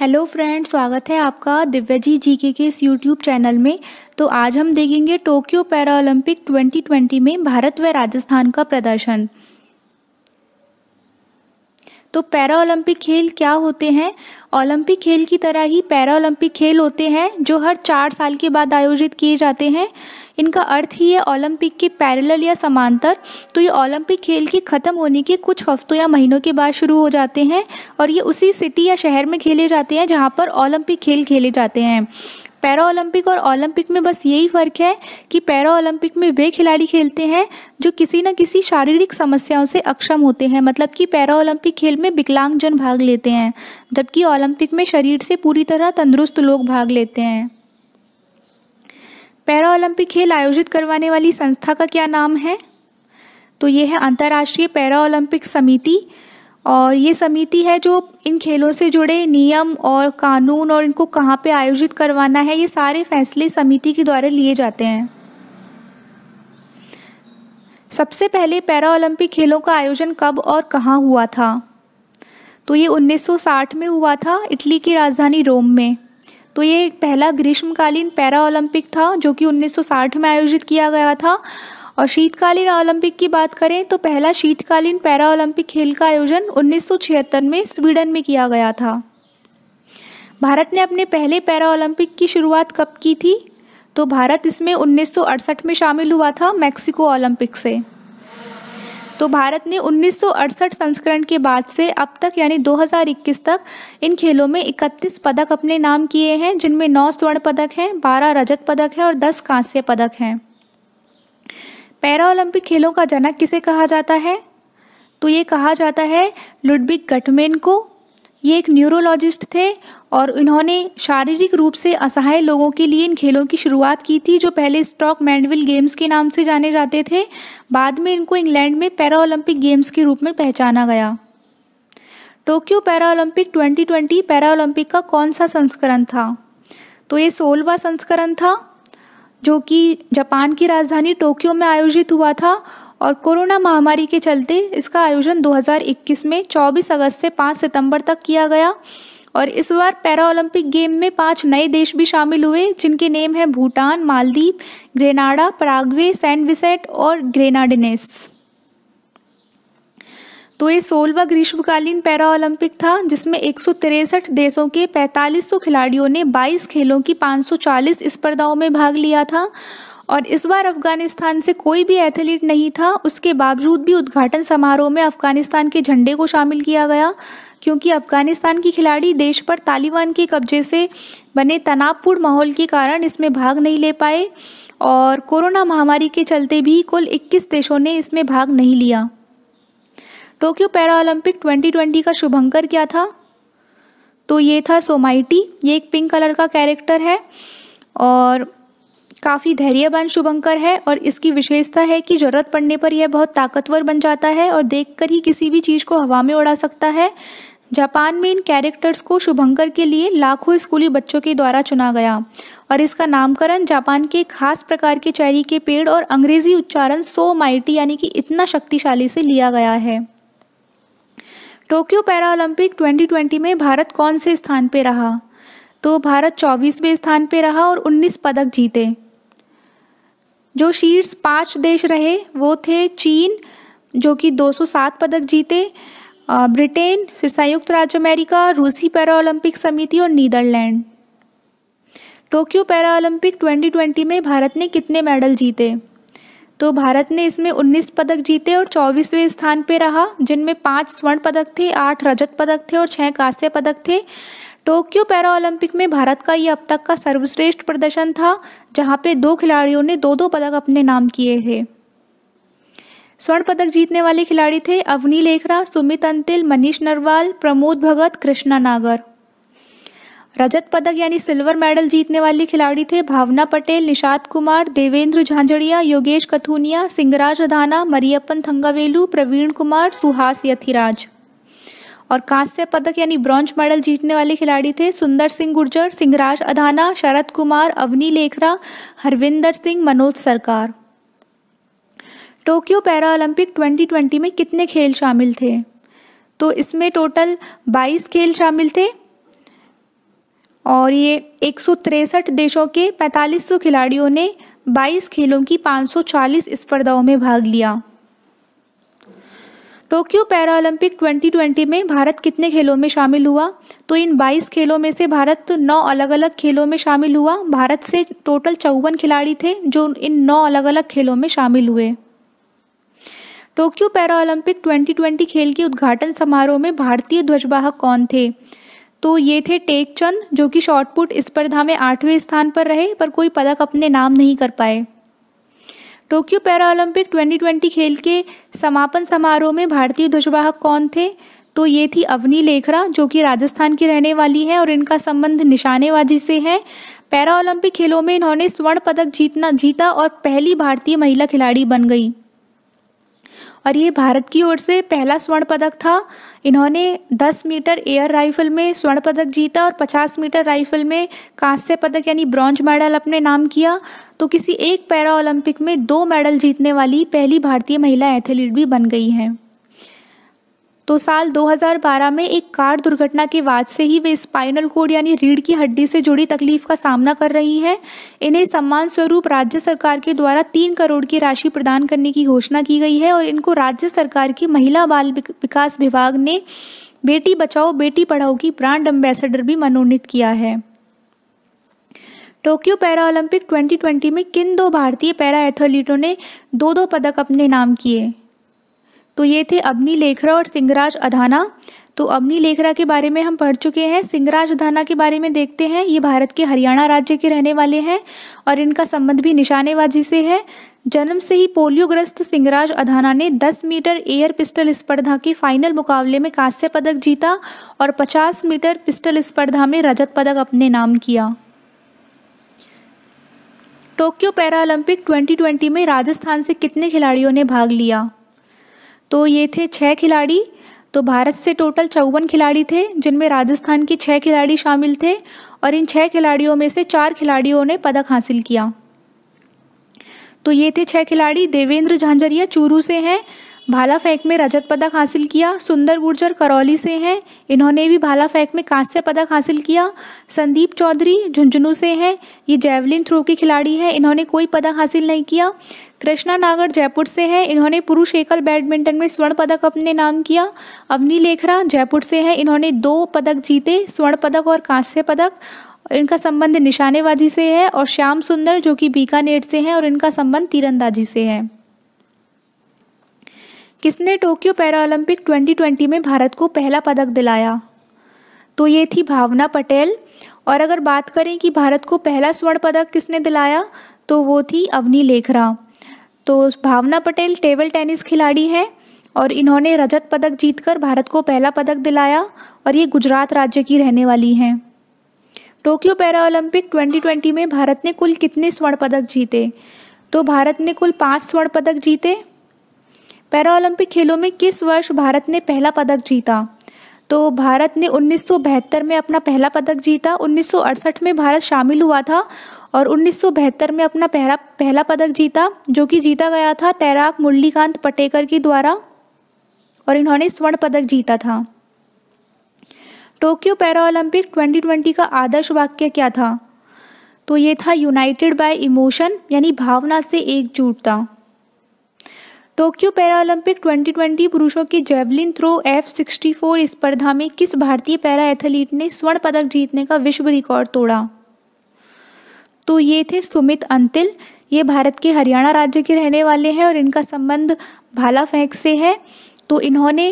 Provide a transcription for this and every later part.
hello friend स्वागत है आपका जी जीके के इस यूट्यूब चैनल में तो आज हम देखेंगे टोक्यो पैरा ओलंपिक 2020 में भारत व राजस्थान का प्रदर्शन तो पैरा ओलंपिक खेल क्या होते हैं ओलंपिक खेल की तरह ही पैरा ओलंपिक खेल होते हैं जो हर चार साल के बाद आयोजित किए जाते हैं इनका अर्थ ही है ओलंपिक के पैरेलल या समांतर तो ये ओलंपिक खेल के ख़त्म होने के कुछ हफ्तों या महीनों के बाद शुरू हो जाते हैं और ये उसी सिटी या शहर में खेले जाते हैं जहाँ पर ओलंपिक खेल खेले जाते हैं पैरा ओलंपिक और ओलंपिक में बस यही फ़र्क है कि पैरा ओलंपिक में वे खिलाड़ी खेलते हैं जो किसी न किसी शारीरिक समस्याओं से अक्षम होते हैं मतलब कि पैरा ओलंपिक खेल में विकलांगजन भाग लेते हैं जबकि ओलंपिक में शरीर से पूरी तरह तंदुरुस्त लोग भाग लेते हैं पैरा ओलंपिक खेल आयोजित करवाने वाली संस्था का क्या नाम है तो ये है अंतर्राष्ट्रीय पैरा ओलंपिक समिति और ये समिति है जो इन खेलों से जुड़े नियम और कानून और इनको कहाँ पे आयोजित करवाना है ये सारे फैसले समिति के द्वारा लिए जाते हैं सबसे पहले पैरा ओलंपिक खेलों का आयोजन कब और कहाँ हुआ था तो ये 1960 में हुआ था इटली की राजधानी रोम में तो ये पहला ग्रीष्मकालीन पैरा ओलंपिक था जो कि 1960 में आयोजित किया गया था और शीतकालीन ओलंपिक की बात करें तो पहला शीतकालीन पैरा ओलंपिक खेल का आयोजन 1976 में स्वीडन में किया गया था भारत ने अपने पहले पैरा ओलंपिक की शुरुआत कब की थी तो भारत इसमें 1968 में शामिल हुआ था मैक्सिको ओलंपिक से तो भारत ने 1968 संस्करण के बाद से अब तक यानी 2021 तक इन खेलों में 31 पदक अपने नाम किए हैं जिनमें 9 स्वर्ण पदक हैं 12 रजत पदक हैं और 10 कांस्य पदक हैं पैरा ओलंपिक खेलों का जनक किसे कहा जाता है तो ये कहा जाता है लुडबिक गटमेन को ये एक न्यूरोलॉजिस्ट थे और इन्होंने शारीरिक रूप से असहाय लोगों के लिए इन खेलों की शुरुआत की थी जो पहले स्टॉक मैंडविल गेम्स के नाम से जाने जाते थे बाद में इनको इंग्लैंड में पैरा ओलंपिक गेम्स के रूप में पहचाना गया Tokyo para Olympic 2020 para Olympic का कौन सा संस्करण था तो ये सोलवा संस्करण था जो कि जापान की राजधानी टोक्यो में आयोजित हुआ था और कोरोना महामारी के चलते इसका आयोजन 2021 में 24 अगस्त से 5 सितंबर तक किया गया और इस बार पैरा ओलंपिक गेम में पांच नए देश भी शामिल हुए जिनके नेम हैं Bhutan Maldives Grenada Paraguay Saint Vincent और ग्रेनाडिनेस तो ये सोलवा ग्रीष्मकालीन पैरा ओलंपिक था जिसमें एक देशों के 4500 खिलाड़ियों ने 22 खेलों की 540 स्पर्धाओं में भाग लिया था और इस बार अफगानिस्तान से कोई भी एथलीट नहीं था उसके बावजूद भी उद्घाटन समारोह में अफगानिस्तान के झंडे को शामिल किया गया क्योंकि अफगानिस्तान की खिलाड़ी देश पर तालिबान के कब्जे से बने तनावपूर्ण माहौल के कारण इसमें भाग नहीं ले पाए और कोरोना महामारी के चलते भी कुल 21 देशों ने इसमें भाग नहीं लिया टोक्यो पैरा ओलंपिक 2020 का शुभंकर क्या था तो ये था सोमाइटी ये एक पिंक कलर का कैरेक्टर है और काफ़ी धैर्यवान शुभंकर है और इसकी विशेषता है कि ज़रूरत पड़ने पर यह बहुत ताकतवर बन जाता है और देखकर ही किसी भी चीज़ को हवा में उड़ा सकता है जापान में इन कैरेक्टर्स को शुभंकर के लिए लाखों स्कूली बच्चों के द्वारा चुना गया और इसका नामकरण जापान के खास प्रकार के चैरी के पेड़ और अंग्रेजी उच्चारण सो माइटी यानी कि इतना शक्तिशाली से लिया गया है टोक्यो पैरालंपिक 2020 में भारत कौन से स्थान पर रहा तो भारत चौबीसवें स्थान पर रहा और 19 पदक जीते जो शीर्ष पांच देश रहे वो थे चीन जो कि 207 पदक जीते ब्रिटेन फिर संयुक्त राज्य अमेरिका रूसी पैरालंपिक समिति और नीदरलैंड टोक्यो पैरालंपिक 2020 में भारत ने कितने मेडल जीते तो भारत ने इसमें 19 पदक जीते और 24वें स्थान पर रहा जिनमें पाँच स्वर्ण पदक थे आठ रजत पदक थे और छः कांस्य पदक थे टोक्यो पैरा ओलंपिक में भारत का ये अब तक का सर्वश्रेष्ठ प्रदर्शन था जहाँ पे दो खिलाड़ियों ने दो दो पदक अपने नाम किए थे स्वर्ण पदक जीतने वाले खिलाड़ी थे अवनी लेखरा सुमित अंतिल मनीष नरवाल प्रमोद भगत कृष्णा नागर रजत पदक यानी सिल्वर मेडल जीतने वाली खिलाड़ी थे भावना पटेल निषाद कुमार देवेंद्र झांझड़िया योगेश कथुनिया सिंगराज रधाना मरियप्पन थंगावेलू प्रवीण कुमार सुहास यथिराज और कांस्य पदक यानी ब्रॉन्ज मेडल जीतने वाले खिलाड़ी थे सुंदर सिंह गुर्जर सिंगराज अधाना शरद कुमार अवनी लेखरा हरविंदर सिंह मनोज सरकार टोक्यो पैरालंपिक 2020 में कितने खेल शामिल थे तो इसमें टोटल 22 खेल शामिल थे और ये एक देशों के 4500 खिलाड़ियों ने 22 खेलों की 540 स्पर्धाओं में भाग लिया टोक्यो पैरालंपिक 2020 में भारत कितने खेलों में शामिल हुआ तो इन 22 खेलों में से भारत नौ अलग अलग खेलों में शामिल हुआ भारत से टोटल चौवन खिलाड़ी थे जो इन नौ अलग अलग खेलों में शामिल हुए टोक्यो पैरालंपिक 2020 खेल के उद्घाटन समारोह में भारतीय ध्वजवाहक कौन थे तो ये थे टेक चंद जो कि शॉर्टपुट स्पर्धा में आठवें स्थान पर रहे पर कोई पदक अपने नाम नहीं कर पाए टोक्यो पैरा ओलंपिक 2020 खेल के समापन समारोह में भारतीय ध्वजवाहक कौन थे तो ये थी अवनी लेखरा जो कि राजस्थान की रहने वाली है और इनका संबंध निशानेबाजी से है पैरा ओलंपिक खेलों में इन्होंने स्वर्ण पदक जीतना जीता और पहली भारतीय महिला खिलाड़ी बन गई और ये भारत की ओर से पहला स्वर्ण पदक था इन्होंने 10 मीटर एयर राइफल में स्वर्ण पदक जीता और 50 मीटर राइफल में कांस्य पदक यानी ब्रॉन्ज मेडल अपने नाम किया तो किसी एक पैरा ओलंपिक में दो मेडल जीतने वाली पहली भारतीय महिला एथलीट भी बन गई हैं तो साल 2012 में एक कार दुर्घटना के बाद से ही वे स्पाइनल कोड यानी रीढ़ की हड्डी से जुड़ी तकलीफ का सामना कर रही हैं इन्हें सम्मान स्वरूप राज्य सरकार के द्वारा तीन करोड़ की राशि प्रदान करने की घोषणा की गई है और इनको राज्य सरकार की महिला बाल विकास विभाग ने बेटी बचाओ बेटी पढ़ाओ की ब्रांड एम्बेसडर भी मनोनीत किया है टोक्यो पैरा ओलंपिक 2020 में किन दो भारतीय पैरा एथलीटों ने दो दो पदक अपने नाम किए तो ये थे अबनी लेखरा और सिंगराज अधाना तो अबनी लेखरा के बारे में हम पढ़ चुके हैं सिंगराज अधाना के बारे में देखते हैं ये भारत के हरियाणा राज्य के रहने वाले हैं और इनका संबंध भी निशानेबाजी से है जन्म से ही पोलियोग्रस्त सिंगराज अधाना ने 10 मीटर एयर पिस्टल स्पर्धा के फाइनल मुकाबले में कांस्य पदक जीता और 50 मीटर पिस्टल स्पर्धा में रजत पदक अपने नाम किया टोक्यो पैरालंपिक 2020 में राजस्थान से कितने खिलाड़ियों ने भाग लिया तो ये थे छः खिलाड़ी तो भारत से टोटल चौवन खिलाड़ी थे जिनमें राजस्थान के छः खिलाड़ी शामिल थे और इन छः खिलाड़ियों में से चार खिलाड़ियों ने पदक हासिल किया तो ये थे छह खिलाड़ी देवेंद्र झांझरिया चूरू से हैं भाला फेंक में रजत पदक हासिल किया सुंदर गुर्जर करौली से हैं इन्होंने भी भाला फेंक में कांस्य पदक हासिल किया संदीप चौधरी झुंझुनू से हैं ये जैवलिन थ्रो के खिलाड़ी हैं इन्होंने कोई पदक हासिल नहीं किया कृष्णा नागर जयपुर से हैं इन्होंने पुरुष एकल बैडमिंटन में स्वर्ण पदक अपने नाम किया अवनी लेखरा जयपुर से हैं इन्होंने दो पदक जीते स्वर्ण पदक और कांस्य पदक इनका संबंध निशानेबाजी से है और श्याम सुंदर जो कि बीकानेर से हैं और इनका संबंध तीरंदाजी से है किसने टोक्यो पैरालंपिक 2020 में भारत को पहला पदक दिलाया तो ये थी भावना पटेल और अगर बात करें कि भारत को पहला स्वर्ण पदक किसने दिलाया तो वो थी अवनी लेखरा तो भावना पटेल टेबल टेनिस खिलाड़ी हैं और इन्होंने रजत पदक जीतकर भारत को पहला पदक दिलाया और ये गुजरात राज्य की रहने वाली हैं टोक्यो पैरालंपिक 2020 में भारत ने कुल कितने स्वर्ण पदक जीते तो भारत ने कुल पाँच स्वर्ण पदक जीते पैरा ओलंपिक खेलों में किस वर्ष भारत ने पहला पदक जीता तो भारत ने 1972 में अपना पहला पदक जीता 1968 में भारत शामिल हुआ था और 1972 में अपना पहला पहला पदक जीता जो कि जीता गया था तैराक मुरलीकांत पटेकर के द्वारा और इन्होंने स्वर्ण पदक जीता था टोक्यो पैरा ओलंपिक 2020 का आदर्श वाक्य क्या था तो ये था यूनाइटेड बाय इमोशन यानी भावना से एकजुटता टोक्यो पैरालंपिक 2020 पुरुषों के जेवलिन थ्रो एफ 64 स्पर्धा में किस भारतीय पैरा एथलीट ने स्वर्ण पदक जीतने का विश्व रिकॉर्ड तोड़ा तो ये थे सुमित अंतिल ये भारत के हरियाणा राज्य के रहने वाले हैं और इनका संबंध भाला फेंक से है तो इन्होंने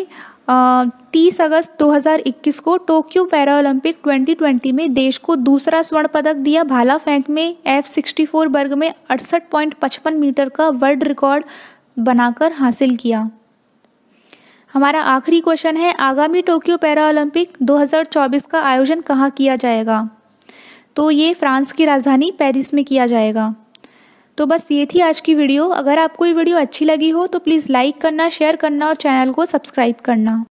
तीस अगस्त 2021 को टोक्यो पैरालंपिक 2020 में देश को दूसरा स्वर्ण पदक दिया भाला फेंक में एफ सिक्सटी वर्ग में अड़सठ मीटर का वर्ल्ड रिकॉर्ड बनाकर हासिल किया हमारा आखिरी क्वेश्चन है आगामी टोक्यो पैरा ओलंपिक 2024 का आयोजन कहाँ किया जाएगा तो ये फ्रांस की राजधानी पेरिस में किया जाएगा तो बस ये थी आज की वीडियो अगर आपको ये वीडियो अच्छी लगी हो तो प्लीज़ लाइक करना शेयर करना और चैनल को सब्सक्राइब करना